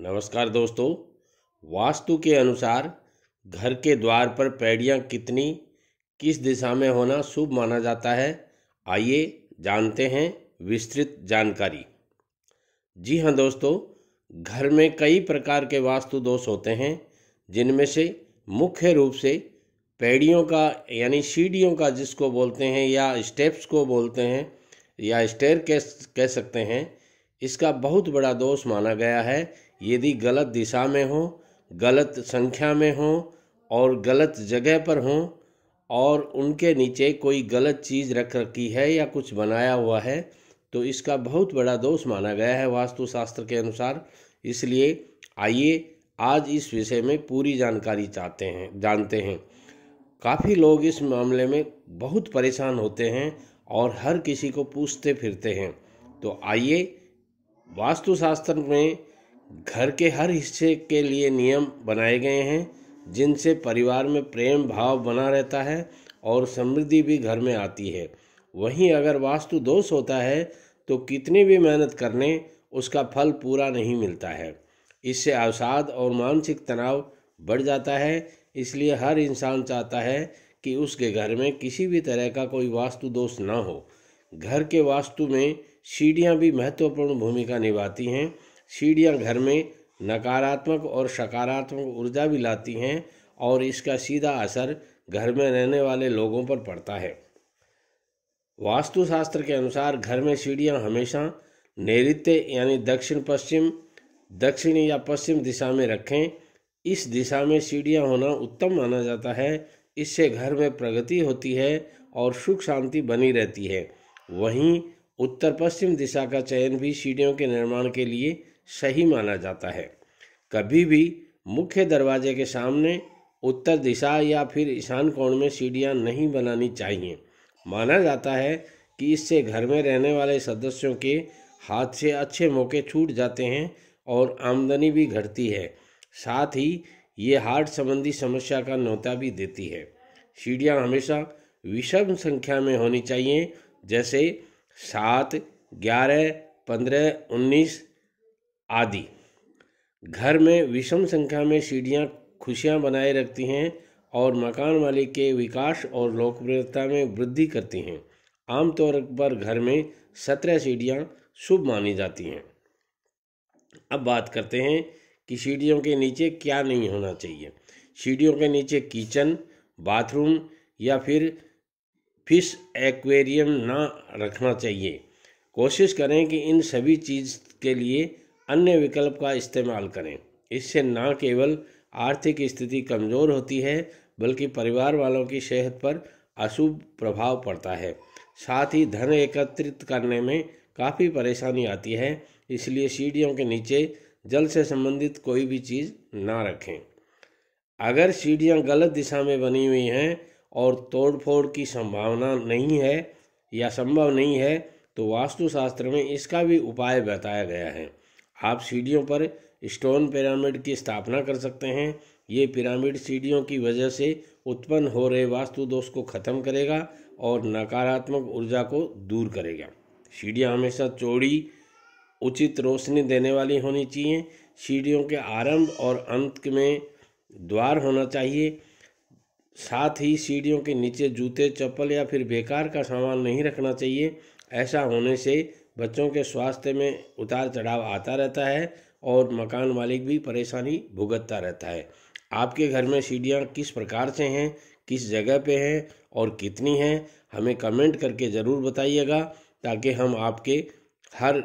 नमस्कार दोस्तों वास्तु के अनुसार घर के द्वार पर पैड़ियाँ कितनी किस दिशा में होना शुभ माना जाता है आइए जानते हैं विस्तृत जानकारी जी हाँ दोस्तों घर में कई प्रकार के वास्तु दोष होते हैं जिनमें से मुख्य रूप से पैड़ियों का यानी सीढ़ियों का जिसको बोलते हैं या स्टेप्स को बोलते हैं या स्टेयर कह सकते हैं इसका बहुत बड़ा दोष माना गया है यदि गलत दिशा में हो गलत संख्या में हो और गलत जगह पर हो और उनके नीचे कोई गलत चीज़ रख रखी है या कुछ बनाया हुआ है तो इसका बहुत बड़ा दोष माना गया है वास्तुशास्त्र के अनुसार इसलिए आइए आज इस विषय में पूरी जानकारी चाहते हैं जानते हैं काफ़ी लोग इस मामले में बहुत परेशान होते हैं और हर किसी को पूछते फिरते हैं तो आइए वास्तुशास्त्र में घर के हर हिस्से के लिए नियम बनाए गए हैं जिनसे परिवार में प्रेम भाव बना रहता है और समृद्धि भी घर में आती है वहीं अगर वास्तु दोष होता है तो कितनी भी मेहनत करने उसका फल पूरा नहीं मिलता है इससे अवसाद और मानसिक तनाव बढ़ जाता है इसलिए हर इंसान चाहता है कि उसके घर में किसी भी तरह का कोई वास्तु दोष ना हो घर के वास्तु में सीढ़ियाँ भी महत्वपूर्ण भूमिका निभाती हैं सीढ़ियाँ घर में नकारात्मक और सकारात्मक ऊर्जा भी लाती हैं और इसका सीधा असर घर में रहने वाले लोगों पर पड़ता है वास्तुशास्त्र के अनुसार घर में सीढ़ियाँ हमेशा नैऋत्य यानी दक्षिण पश्चिम दक्षिण या पश्चिम दिशा में रखें इस दिशा में सीढ़ियाँ होना उत्तम माना जाता है इससे घर में प्रगति होती है और सुख शांति बनी रहती है वहीं उत्तर पश्चिम दिशा का चयन भी सीढ़ियों के निर्माण के लिए सही माना जाता है कभी भी मुख्य दरवाजे के सामने उत्तर दिशा या फिर ईशान कोण में सीढ़ियाँ नहीं बनानी चाहिए माना जाता है कि इससे घर में रहने वाले सदस्यों के हाथ से अच्छे मौके छूट जाते हैं और आमदनी भी घटती है साथ ही ये हार्ट संबंधी समस्या का न्योता भी देती है सीढ़ियाँ हमेशा विषम संख्या में होनी चाहिए जैसे सात ग्यारह पंद्रह उन्नीस आदि घर में विषम संख्या में सीढ़ियाँ खुशियाँ बनाए रखती हैं और मकान मालिक के विकास और लोकप्रियता में वृद्धि करती हैं आमतौर पर घर में सत्रह सीढ़ियाँ शुभ मानी जाती हैं अब बात करते हैं कि सीढ़ियों के नीचे क्या नहीं होना चाहिए सीढ़ियों के नीचे किचन बाथरूम या फिर फिश एक्वेरियम ना रखना चाहिए कोशिश करें कि इन सभी चीज़ के लिए अन्य विकल्प का इस्तेमाल करें इससे ना केवल आर्थिक स्थिति कमज़ोर होती है बल्कि परिवार वालों की सेहत पर अशुभ प्रभाव पड़ता है साथ ही धन एकत्रित करने में काफ़ी परेशानी आती है इसलिए सीढ़ियों के नीचे जल से संबंधित कोई भी चीज़ ना रखें अगर सीढ़ियाँ गलत दिशा में बनी हुई हैं और तोड़फोड़ की संभावना नहीं है या संभव नहीं है तो वास्तुशास्त्र में इसका भी उपाय बताया गया है आप सीढ़ियों पर स्टोन पिरामिड की स्थापना कर सकते हैं ये पिरामिड सीढ़ियों की वजह से उत्पन्न हो रहे वास्तु दोष को ख़त्म करेगा और नकारात्मक ऊर्जा को दूर करेगा सीढ़ियाँ हमेशा चौड़ी उचित रोशनी देने वाली होनी चाहिए सीढ़ियों के आरंभ और अंत में द्वार होना चाहिए साथ ही सीढ़ियों के नीचे जूते चप्पल या फिर बेकार का सामान नहीं रखना चाहिए ऐसा होने से बच्चों के स्वास्थ्य में उतार चढ़ाव आता रहता है और मकान मालिक भी परेशानी भुगतता रहता है आपके घर में सीढ़ियाँ किस प्रकार से हैं किस जगह पे हैं और कितनी हैं हमें कमेंट करके ज़रूर बताइएगा ताकि हम आपके हर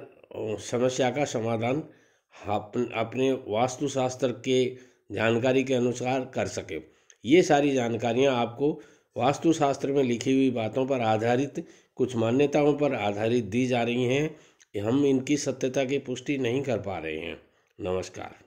समस्या का समाधान अपने वास्तुशास्त्र के जानकारी के अनुसार कर सकें ये सारी जानकारियाँ आपको वास्तुशास्त्र में लिखी हुई बातों पर आधारित कुछ मान्यताओं पर आधारित दी जा रही हैं हम इनकी सत्यता की पुष्टि नहीं कर पा रहे हैं नमस्कार